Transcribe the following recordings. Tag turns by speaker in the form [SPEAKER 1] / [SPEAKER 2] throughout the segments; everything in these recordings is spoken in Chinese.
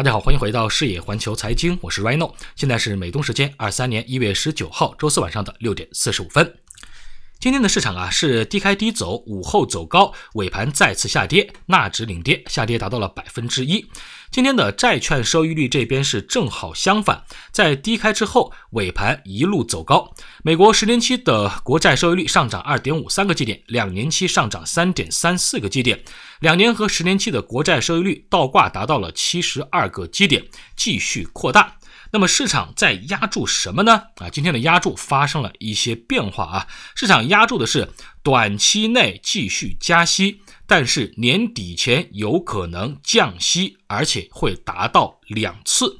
[SPEAKER 1] 大家好，欢迎回到视野环球财经，我是 Rino，现在是美东时间二三年一月十九号周四晚上的六点四十五分。今天的市场啊是低开低走，午后走高，尾盘再次下跌，纳指领跌，下跌达到了百分之一。今天的债券收益率这边是正好相反，在低开之后，尾盘一路走高。美国十年期的国债收益率上涨二点五三个基点，两年期上涨三点三四个基点，两年和十年期的国债收益率倒挂达到了七十二个基点，继续扩大。那么市场在压住什么呢？啊，今天的压住发生了一些变化啊，市场压住的是短期内继续加息，但是年底前有可能降息，而且会达到两次。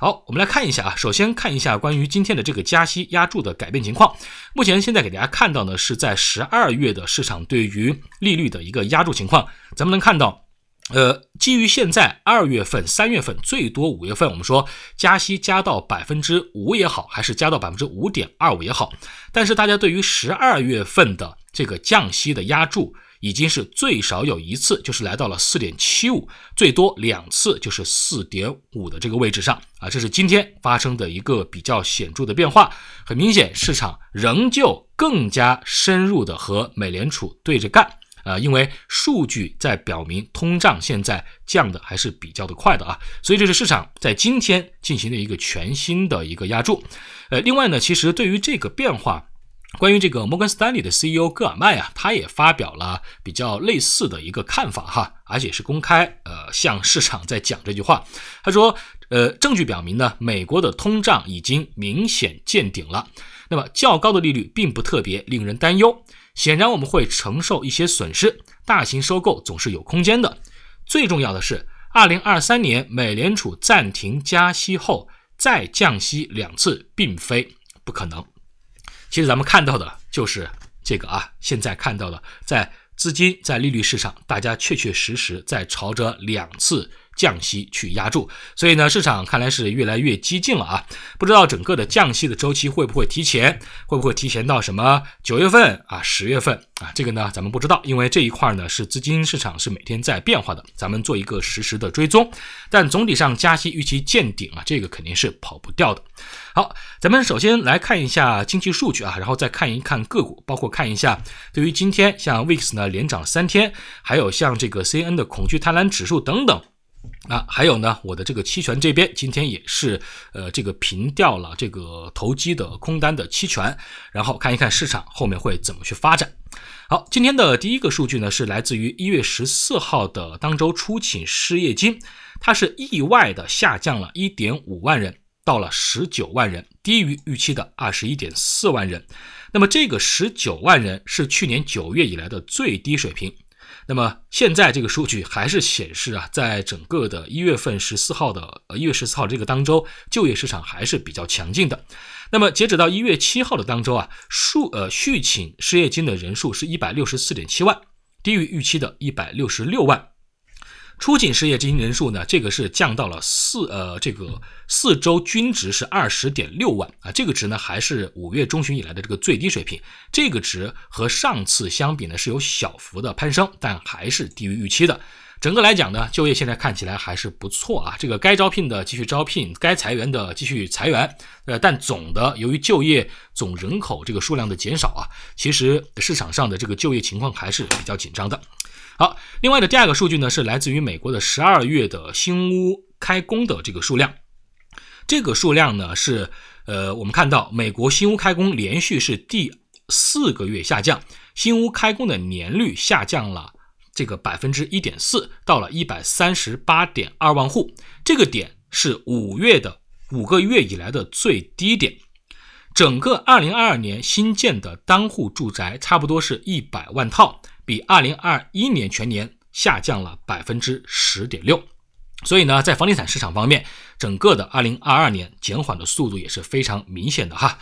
[SPEAKER 1] 好，我们来看一下啊，首先看一下关于今天的这个加息压住的改变情况。目前现在给大家看到呢，是在十二月的市场对于利率的一个压住情况，咱们能看到。呃，基于现在二月份、三月份最多五月份，我们说加息加到百分之五也好，还是加到百分之五点二五也好，但是大家对于十二月份的这个降息的压注，已经是最少有一次就是来到了四点七五，最多两次就是四点五的这个位置上啊，这是今天发生的一个比较显著的变化。很明显，市场仍旧更加深入的和美联储对着干。呃，因为数据在表明通胀现在降的还是比较的快的啊，所以这是市场在今天进行了一个全新的一个压注。呃，另外呢，其实对于这个变化，关于这个摩根士丹利的 CEO 戈尔曼啊，他也发表了比较类似的一个看法哈，而且是公开呃向市场在讲这句话。他说，呃，证据表明呢，美国的通胀已经明显见顶了。那么较高的利率并不特别令人担忧，显然我们会承受一些损失。大型收购总是有空间的。最重要的是，二零二三年美联储暂停加息后再降息两次，并非不可能。其实咱们看到的就是这个啊，现在看到的，在资金在利率市场，大家确确实实在朝着两次。降息去压住，所以呢，市场看来是越来越激进了啊！不知道整个的降息的周期会不会提前，会不会提前到什么九月份啊、十月份啊？这个呢，咱们不知道，因为这一块呢是资金市场是每天在变化的，咱们做一个实时的追踪。但总体上，加息预期见顶啊，这个肯定是跑不掉的。好，咱们首先来看一下经济数据啊，然后再看一看个股，包括看一下对于今天像 VIX 呢连涨三天，还有像这个 CN 的恐惧贪婪指数等等。啊，还有呢，我的这个期权这边今天也是，呃，这个平掉了这个投机的空单的期权，然后看一看市场后面会怎么去发展。好，今天的第一个数据呢是来自于一月十四号的当周初请失业金，它是意外的下降了1.5万人，到了19万人，低于预期的21.4万人。那么这个19万人是去年九月以来的最低水平。那么现在这个数据还是显示啊，在整个的一月份十四号的呃一月十四号这个当周，就业市场还是比较强劲的。那么截止到一月七号的当周啊，数呃续请失业金的人数是一百六十四点七万，低于预期的一百六十六万。出井失业金人数呢？这个是降到了四呃，这个四周均值是二十点六万啊。这个值呢，还是五月中旬以来的这个最低水平。这个值和上次相比呢，是有小幅的攀升，但还是低于预期的。整个来讲呢，就业现在看起来还是不错啊。这个该招聘的继续招聘，该裁员的继续裁员。呃，但总的由于就业总人口这个数量的减少啊，其实市场上的这个就业情况还是比较紧张的。好，另外的第二个数据呢，是来自于美国的十二月的新屋开工的这个数量。这个数量呢，是呃，我们看到美国新屋开工连续是第四个月下降，新屋开工的年率下降了这个百分之一点四，到了一百三十八点二万户，这个点是五月的五个月以来的最低点。整个二零二二年新建的单户住宅差不多是一百万套，比二零二一年全年下降了百分之十点六。所以呢，在房地产市场方面，整个的二零二二年减缓的速度也是非常明显的哈。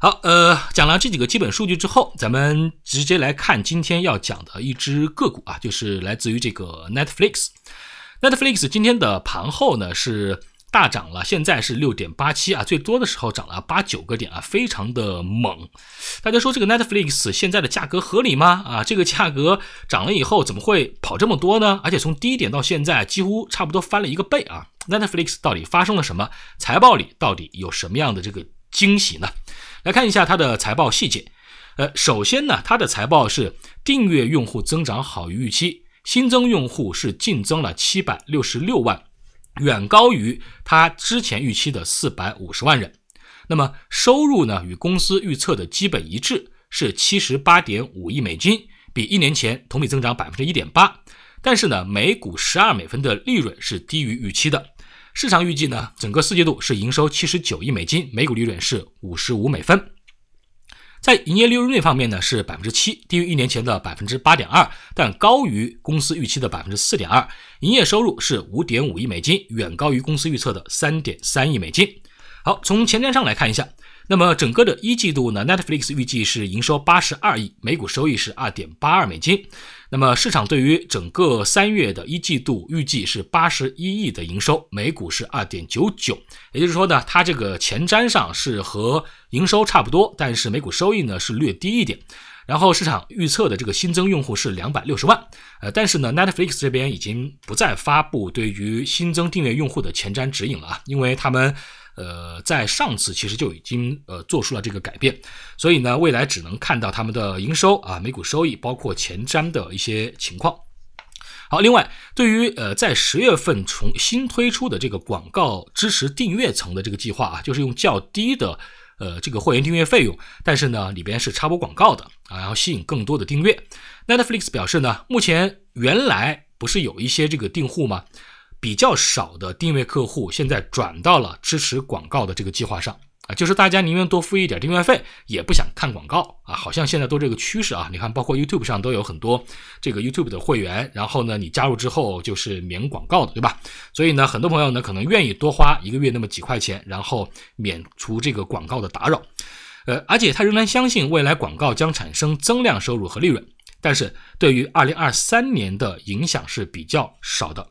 [SPEAKER 1] 好，呃，讲了这几个基本数据之后，咱们直接来看今天要讲的一只个股啊，就是来自于这个 Netflix。Netflix 今天的盘后呢是。大涨了，现在是六点八七啊，最多的时候涨了八九个点啊，非常的猛。大家说这个 Netflix 现在的价格合理吗？啊，这个价格涨了以后怎么会跑这么多呢？而且从低点到现在几乎差不多翻了一个倍啊。Netflix 到底发生了什么？财报里到底有什么样的这个惊喜呢？来看一下它的财报细节。呃，首先呢，它的财报是订阅用户增长好于预期，新增用户是净增了七百六十六万。远高于他之前预期的四百五十万人，那么收入呢，与公司预测的基本一致，是七十八点五亿美金，比一年前同比增长百分之一点八。但是呢，每股十二美分的利润是低于预期的。市场预计呢，整个四季度是营收七十九亿美金，每股利润是五十五美分。在营业利润率方面呢，是百分之七，低于一年前的百分之八点二，但高于公司预期的百分之四点二。营业收入是五点五亿美金，远高于公司预测的三点三亿美金。好，从前瞻上来看一下，那么整个的一季度呢，Netflix 预计是营收八十二亿，每股收益是二点八二美金。那么市场对于整个三月的一季度预计是八十一亿的营收，每股是二点九九，也就是说呢，它这个前瞻上是和营收差不多，但是每股收益呢是略低一点。然后市场预测的这个新增用户是两百六十万，呃，但是呢，Netflix 这边已经不再发布对于新增订阅用户的前瞻指引了啊，因为他们。呃，在上次其实就已经呃做出了这个改变，所以呢，未来只能看到他们的营收啊、每股收益，包括前瞻的一些情况。好，另外对于呃在十月份重新推出的这个广告支持订阅层的这个计划啊，就是用较低的呃这个会员订阅费用，但是呢里边是插播广告的啊，然后吸引更多的订阅。Netflix 表示呢，目前原来不是有一些这个订户吗？比较少的定位客户现在转到了支持广告的这个计划上啊，就是大家宁愿多付一点订阅费，也不想看广告啊。好像现在都这个趋势啊。你看，包括 YouTube 上都有很多这个 YouTube 的会员，然后呢，你加入之后就是免广告的，对吧？所以呢，很多朋友呢可能愿意多花一个月那么几块钱，然后免除这个广告的打扰。呃，而且他仍然相信未来广告将产生增量收入和利润，但是对于二零二三年的影响是比较少的。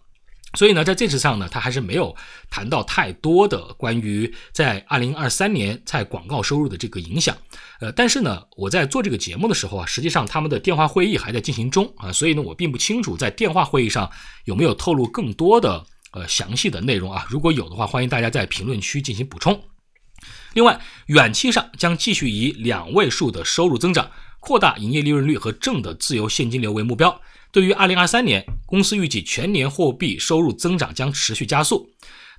[SPEAKER 1] 所以呢，在这次上呢，他还是没有谈到太多的关于在二零二三年在广告收入的这个影响。呃，但是呢，我在做这个节目的时候啊，实际上他们的电话会议还在进行中啊，所以呢，我并不清楚在电话会议上有没有透露更多的呃详细的内容啊。如果有的话，欢迎大家在评论区进行补充。另外，远期上将继续以两位数的收入增长、扩大营业利润率和正的自由现金流为目标。对于二零二三年，公司预计全年货币收入增长将持续加速。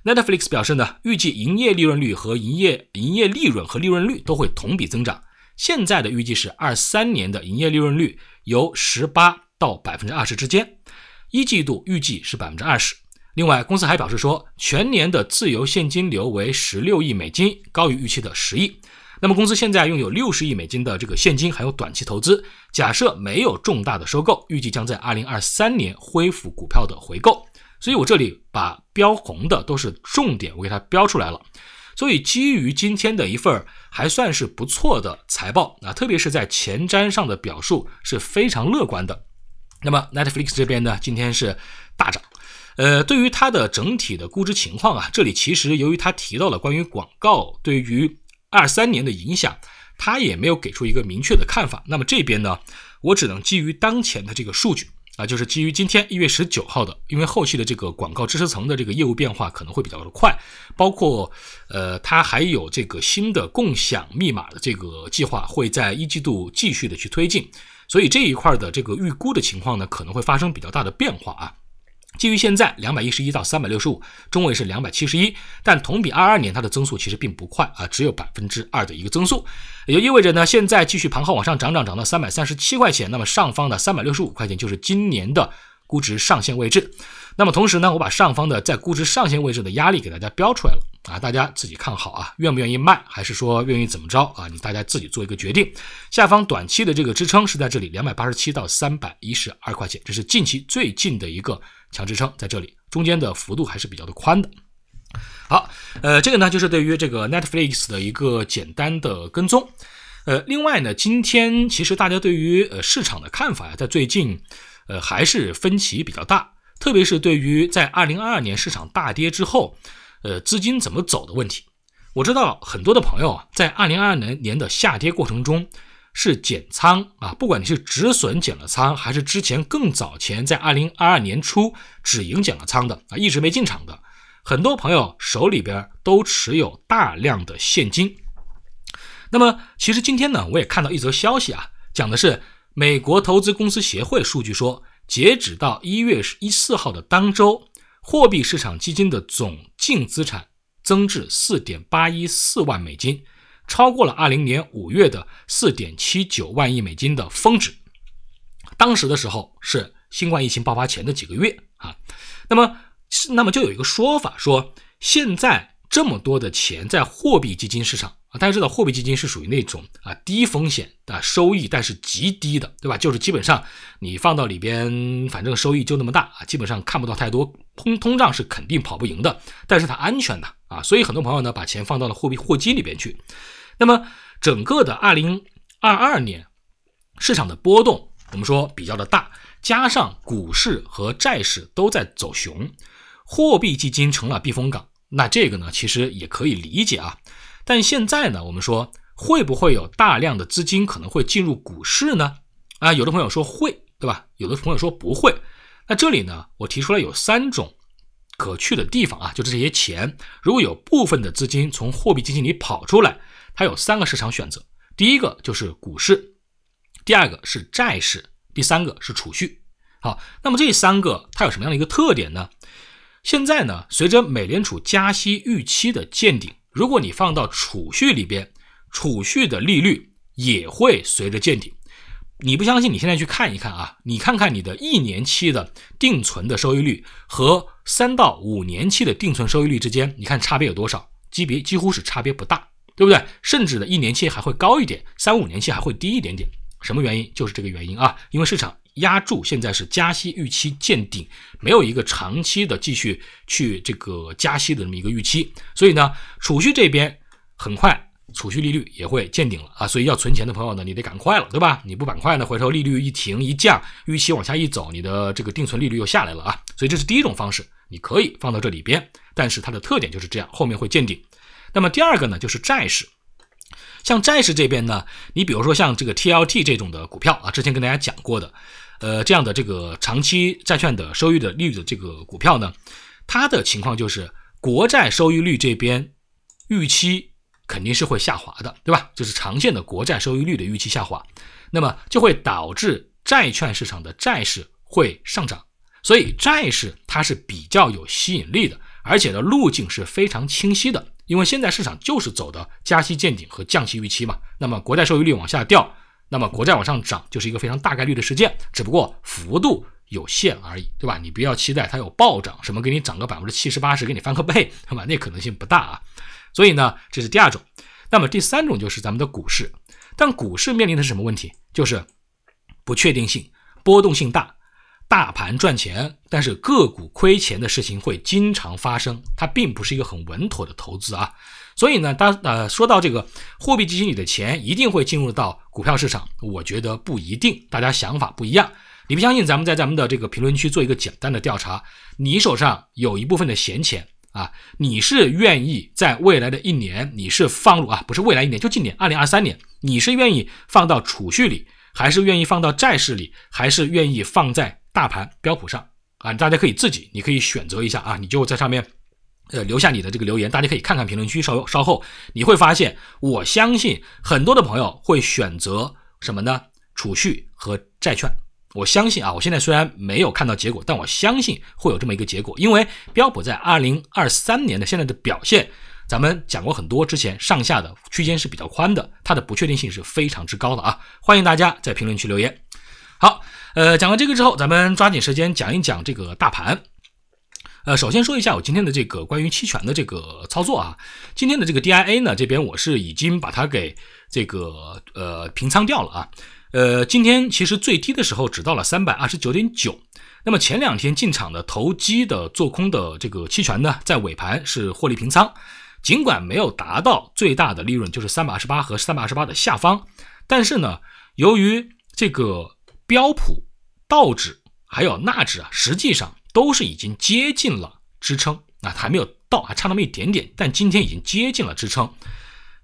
[SPEAKER 1] Netflix 表示呢，预计营业利润率和营业营业利润和利润率都会同比增长。现在的预计是二三年的营业利润率由十八到百分之二十之间，一季度预计是百分之二十。另外，公司还表示说，全年的自由现金流为十六亿美金，高于预期的十亿。那么，公司现在拥有六十亿美金的这个现金，还有短期投资。假设没有重大的收购，预计将在二零二三年恢复股票的回购。所以，我这里把标红的都是重点，我给它标出来了。所以，基于今天的一份还算是不错的财报啊，特别是在前瞻上的表述是非常乐观的。那么，Netflix 这边呢，今天是大涨。呃，对于它的整体的估值情况啊，这里其实由于它提到了关于广告对于二三年的影响，他也没有给出一个明确的看法。那么这边呢，我只能基于当前的这个数据啊，就是基于今天一月十九号的，因为后期的这个广告支持层的这个业务变化可能会比较的快，包括呃，它还有这个新的共享密码的这个计划会在一季度继续的去推进，所以这一块的这个预估的情况呢，可能会发生比较大的变化啊。基于现在两百一十一到三百六十五，中位是两百七十一，但同比二二年它的增速其实并不快啊，只有百分之二的一个增速，也就意味着呢，现在继续盘后往上涨，涨涨到三百三十七块钱，那么上方的三百六十五块钱就是今年的。估值上限位置，那么同时呢，我把上方的在估值上限位置的压力给大家标出来了啊，大家自己看好啊，愿不愿意卖，还是说愿意怎么着啊？你大家自己做一个决定。下方短期的这个支撑是在这里两百八十七到三百一十二块钱，这是近期最近的一个强支撑在这里，中间的幅度还是比较的宽的。好，呃，这个呢就是对于这个 Netflix 的一个简单的跟踪。呃，另外呢，今天其实大家对于呃市场的看法呀，在最近。呃，还是分歧比较大，特别是对于在二零二二年市场大跌之后，呃，资金怎么走的问题。我知道很多的朋友啊，在二零二二年年的下跌过程中是减仓啊，不管你是止损减了仓，还是之前更早前在二零二二年初止盈减了仓的啊，一直没进场的，很多朋友手里边都持有大量的现金。那么其实今天呢，我也看到一则消息啊，讲的是。美国投资公司协会数据说，截止到一月一四号的当周，货币市场基金的总净资产增至四点八一四万美金，超过了二零年五月的四点七九万亿美金的峰值。当时的时候是新冠疫情爆发前的几个月啊，那么那么就有一个说法说，现在这么多的钱在货币基金市场。大家知道，货币基金是属于那种啊低风险的收益，但是极低的，对吧？就是基本上你放到里边，反正收益就那么大啊，基本上看不到太多通通胀是肯定跑不赢的，但是它安全的啊，所以很多朋友呢把钱放到了货币货基里边去。那么整个的二零二二年市场的波动，我们说比较的大，加上股市和债市都在走熊，货币基金成了避风港，那这个呢其实也可以理解啊。但现在呢，我们说会不会有大量的资金可能会进入股市呢？啊，有的朋友说会，对吧？有的朋友说不会。那这里呢，我提出来有三种可去的地方啊，就是这些钱，如果有部分的资金从货币基金里跑出来，它有三个市场选择：第一个就是股市，第二个是债市，第三个是储蓄。好，那么这三个它有什么样的一个特点呢？现在呢，随着美联储加息预期的见顶。如果你放到储蓄里边，储蓄的利率也会随着见顶。你不相信？你现在去看一看啊，你看看你的一年期的定存的收益率和三到五年期的定存收益率之间，你看差别有多少？级别几乎是差别不大，对不对？甚至的一年期还会高一点，三五年期还会低一点点。什么原因？就是这个原因啊，因为市场。压住，现在是加息预期见顶，没有一个长期的继续去这个加息的这么一个预期，所以呢，储蓄这边很快储蓄利率也会见顶了啊，所以要存钱的朋友呢，你得赶快了，对吧？你不赶快呢，回头利率一停一降，预期往下一走，你的这个定存利率又下来了啊，所以这是第一种方式，你可以放到这里边，但是它的特点就是这样，后面会见顶。那么第二个呢，就是债市。像债市这边呢，你比如说像这个 TLT 这种的股票啊，之前跟大家讲过的，呃，这样的这个长期债券的收益的利率的这个股票呢，它的情况就是国债收益率这边预期肯定是会下滑的，对吧？就是长线的国债收益率的预期下滑，那么就会导致债券市场的债市会上涨，所以债市它是比较有吸引力的，而且的路径是非常清晰的。因为现在市场就是走的加息见顶和降息预期嘛，那么国债收益率往下掉，那么国债往上涨就是一个非常大概率的事件，只不过幅度有限而已，对吧？你不要期待它有暴涨，什么给你涨个百分之七十八十给你翻个倍，对吧？那可能性不大啊。所以呢，这是第二种。那么第三种就是咱们的股市，但股市面临的是什么问题？就是不确定性、波动性大。大盘赚钱，但是个股亏钱的事情会经常发生，它并不是一个很稳妥的投资啊。所以呢，当呃说到这个货币基金里的钱一定会进入到股票市场，我觉得不一定，大家想法不一样。你不相信，咱们在咱们的这个评论区做一个简单的调查，你手上有一部分的闲钱啊，你是愿意在未来的一年，你是放入啊，不是未来一年，就今年二零二三年，你是愿意放到储蓄里，还是愿意放到债市里，还是愿意放在？大盘标普上啊，大家可以自己，你可以选择一下啊，你就在上面呃留下你的这个留言，大家可以看看评论区，稍稍后你会发现，我相信很多的朋友会选择什么呢？储蓄和债券。我相信啊，我现在虽然没有看到结果，但我相信会有这么一个结果，因为标普在二零二三年的现在的表现，咱们讲过很多，之前上下的区间是比较宽的，它的不确定性是非常之高的啊！欢迎大家在评论区留言。好，呃，讲完这个之后，咱们抓紧时间讲一讲这个大盘。呃，首先说一下我今天的这个关于期权的这个操作啊。今天的这个 DIA 呢，这边我是已经把它给这个呃平仓掉了啊。呃，今天其实最低的时候只到了三百二十九点九。那么前两天进场的投机的做空的这个期权呢，在尾盘是获利平仓，尽管没有达到最大的利润，就是三百二十八和三百二十八的下方，但是呢，由于这个。标普、道指还有纳指啊，实际上都是已经接近了支撑啊，还没有到，还差那么一点点。但今天已经接近了支撑，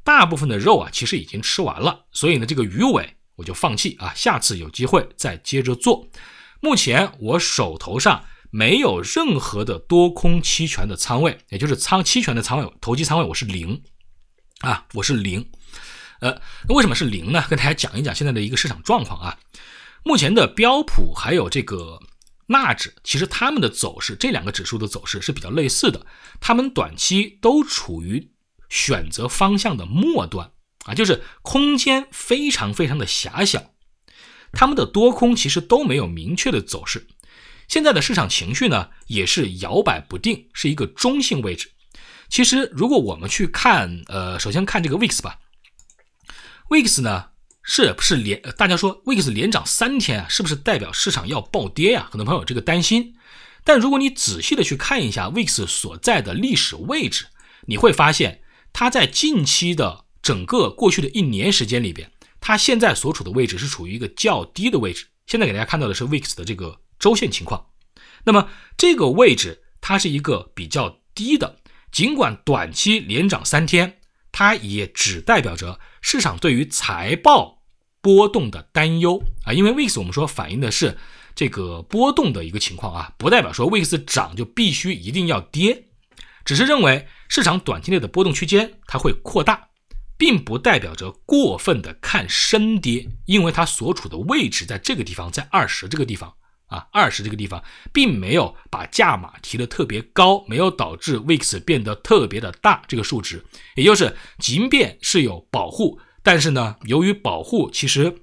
[SPEAKER 1] 大部分的肉啊，其实已经吃完了，所以呢，这个鱼尾我就放弃啊，下次有机会再接着做。目前我手头上没有任何的多空期权的仓位，也就是仓期权的仓位、投机仓位我是零啊，我是零。呃，那为什么是零呢？跟大家讲一讲现在的一个市场状况啊。目前的标普还有这个纳指，其实它们的走势，这两个指数的走势是比较类似的。它们短期都处于选择方向的末端啊，就是空间非常非常的狭小。它们的多空其实都没有明确的走势。现在的市场情绪呢，也是摇摆不定，是一个中性位置。其实如果我们去看，呃，首先看这个 VIX 吧，VIX 呢。是不是连大家说 VIX 连涨三天啊？是不是代表市场要暴跌呀？很多朋友这个担心。但如果你仔细的去看一下 VIX 所在的历史位置，你会发现它在近期的整个过去的一年时间里边，它现在所处的位置是处于一个较低的位置。现在给大家看到的是 VIX 的这个周线情况。那么这个位置它是一个比较低的，尽管短期连涨三天，它也只代表着市场对于财报。波动的担忧啊，因为 VIX 我们说反映的是这个波动的一个情况啊，不代表说 VIX 涨就必须一定要跌，只是认为市场短期内的波动区间它会扩大，并不代表着过分的看升跌，因为它所处的位置在这个地方，在二十这个地方啊，二十这个地方并没有把价码提的特别高，没有导致 VIX 变得特别的大，这个数值，也就是即便是有保护。但是呢，由于保护，其实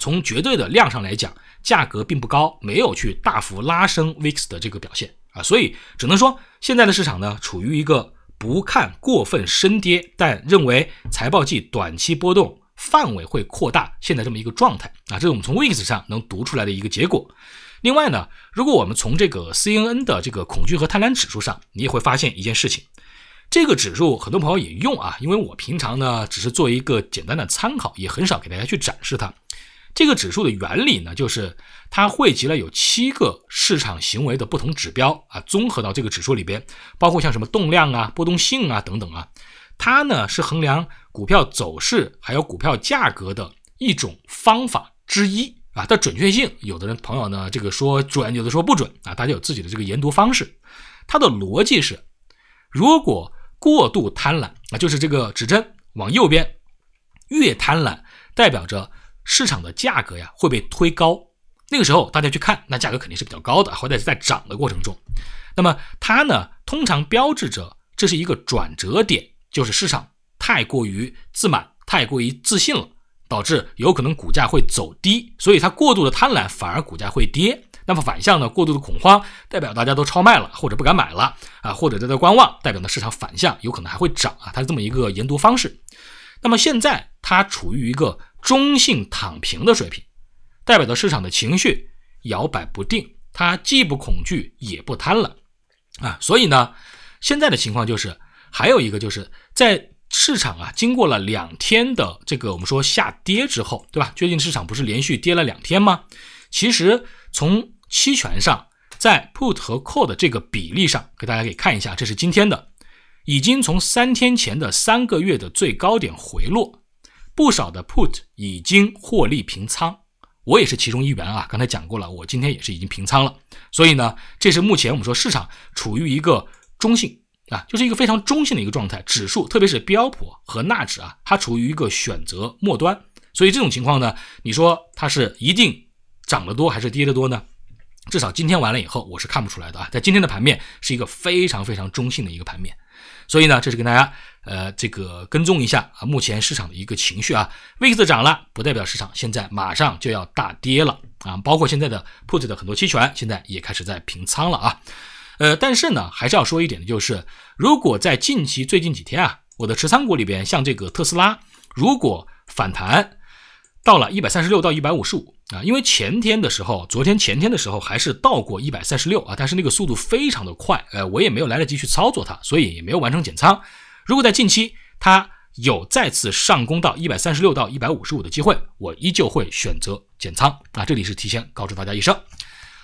[SPEAKER 1] 从绝对的量上来讲，价格并不高，没有去大幅拉升 VIX 的这个表现啊，所以只能说现在的市场呢，处于一个不看过分升跌，但认为财报季短期波动范围会扩大，现在这么一个状态啊，这是我们从 e i x 上能读出来的一个结果。另外呢，如果我们从这个 CNN 的这个恐惧和贪婪指数上，你也会发现一件事情。这个指数很多朋友也用啊，因为我平常呢只是做一个简单的参考，也很少给大家去展示它。这个指数的原理呢，就是它汇集了有七个市场行为的不同指标啊，综合到这个指数里边，包括像什么动量啊、波动性啊等等啊。它呢是衡量股票走势还有股票价格的一种方法之一啊。的准确性，有的人朋友呢这个说准，有的说不准啊。大家有自己的这个研读方式。它的逻辑是，如果。过度贪婪啊，就是这个指针往右边，越贪婪，代表着市场的价格呀会被推高。那个时候大家去看，那价格肯定是比较高的，或者在涨的过程中。那么它呢，通常标志着这是一个转折点，就是市场太过于自满、太过于自信了，导致有可能股价会走低。所以它过度的贪婪，反而股价会跌。那么反向呢？过度的恐慌代表大家都超卖了，或者不敢买了啊，或者在在观望，代表呢市场反向有可能还会涨啊。它是这么一个研读方式。那么现在它处于一个中性躺平的水平，代表的市场的情绪摇摆不定，它既不恐惧也不贪婪啊。所以呢，现在的情况就是还有一个就是在市场啊，经过了两天的这个我们说下跌之后，对吧？最近市场不是连续跌了两天吗？其实从期权上，在 put 和 call 的这个比例上，给大家可以看一下，这是今天的，已经从三天前的三个月的最高点回落，不少的 put 已经获利平仓，我也是其中一员啊。刚才讲过了，我今天也是已经平仓了，所以呢，这是目前我们说市场处于一个中性啊，就是一个非常中性的一个状态。指数特别是标普和纳指啊，它处于一个选择末端，所以这种情况呢，你说它是一定涨得多还是跌得多呢？至少今天完了以后，我是看不出来的啊。在今天的盘面是一个非常非常中性的一个盘面，所以呢，这是跟大家呃这个跟踪一下啊，目前市场的一个情绪啊。VIX 涨了，不代表市场现在马上就要大跌了啊。包括现在的 Put 的很多期权，现在也开始在平仓了啊。呃，但是呢，还是要说一点的就是，如果在近期最近几天啊，我的持仓股里边像这个特斯拉，如果反弹到了一百三十六到一百五十五。啊，因为前天的时候，昨天前天的时候还是到过一百三十六啊，但是那个速度非常的快，呃，我也没有来得及去操作它，所以也没有完成减仓。如果在近期它有再次上攻到一百三十六到一百五十五的机会，我依旧会选择减仓啊。这里是提前告知大家一声。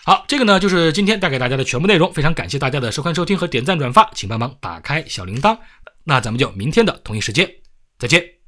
[SPEAKER 1] 好，这个呢就是今天带给大家的全部内容，非常感谢大家的收看、收听和点赞、转发，请帮忙打开小铃铛。那咱们就明天的同一时间再见。